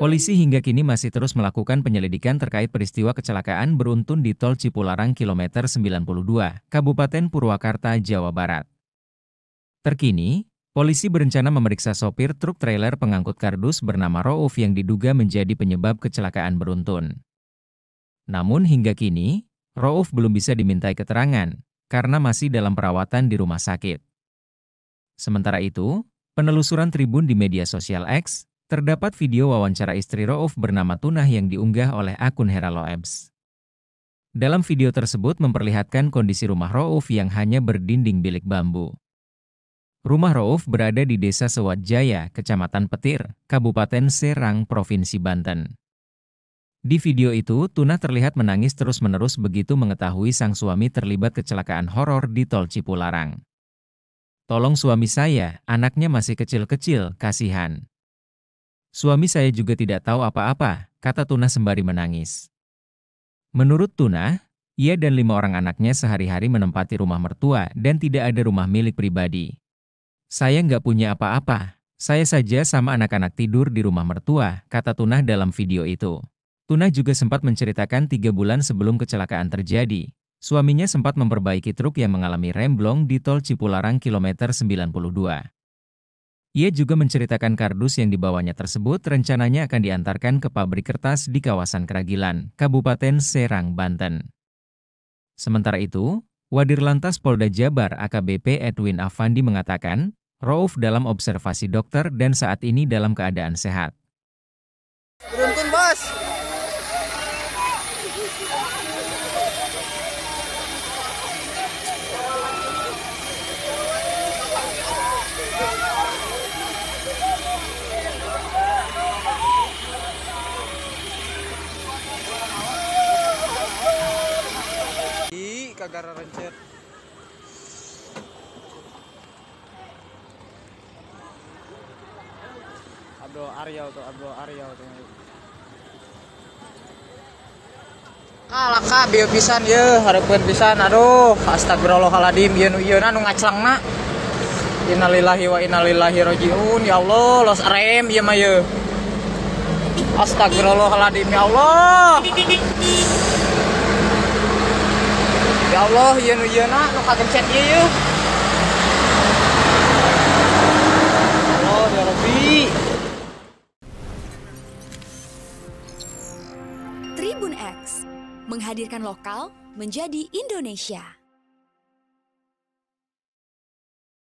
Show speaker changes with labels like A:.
A: Polisi hingga kini masih terus melakukan penyelidikan terkait peristiwa kecelakaan beruntun di Tol Cipularang kilometer 92, Kabupaten Purwakarta, Jawa Barat. Terkini, polisi berencana memeriksa sopir truk trailer pengangkut kardus bernama Rauf yang diduga menjadi penyebab kecelakaan beruntun. Namun hingga kini, Rauf belum bisa dimintai keterangan karena masih dalam perawatan di rumah sakit. Sementara itu, penelusuran Tribun di media sosial X, terdapat video wawancara istri Rauf bernama Tunah yang diunggah oleh akun Hera Loebs. Dalam video tersebut memperlihatkan kondisi rumah Rauf yang hanya berdinding bilik bambu. Rumah Rauf berada di Desa Sewat Jaya, Kecamatan Petir, Kabupaten Serang, Provinsi Banten. Di video itu, Tunah terlihat menangis terus-menerus begitu mengetahui sang suami terlibat kecelakaan horor di Tol Cipularang. Tolong suami saya, anaknya masih kecil-kecil, kasihan. Suami saya juga tidak tahu apa-apa, kata Tuna sembari menangis. Menurut Tuna, ia dan lima orang anaknya sehari-hari menempati rumah mertua dan tidak ada rumah milik pribadi. Saya nggak punya apa-apa, saya saja sama anak-anak tidur di rumah mertua, kata Tuna dalam video itu. Tuna juga sempat menceritakan tiga bulan sebelum kecelakaan terjadi, Suaminya sempat memperbaiki truk yang mengalami remblong di tol Cipularang kilometer 92. Ia juga menceritakan kardus yang dibawanya tersebut rencananya akan diantarkan ke pabrik kertas di kawasan Keragilan, Kabupaten Serang, Banten. Sementara itu, Wadir Lantas Polda Jabar AKBP Edwin Afandi mengatakan, Rauf dalam observasi dokter dan saat ini dalam keadaan sehat.
B: Beruntun, Bos! kagak rencet Abdo Aryo tuh Abdo Aryo tuh kalah kak bio pisan ya harapkan pisan aduh astagfirullahaladzim ya nu iya nu ngaclang nak innalillahi wa innalillahi rojiun ya Allah los rem ya mah ya astagfirullahaladzim ya Allah ya Allah iya nu iya na nu kagencet iya yuk. Allah ya Rabbi Tribun X menghadirkan
A: lokal menjadi Indonesia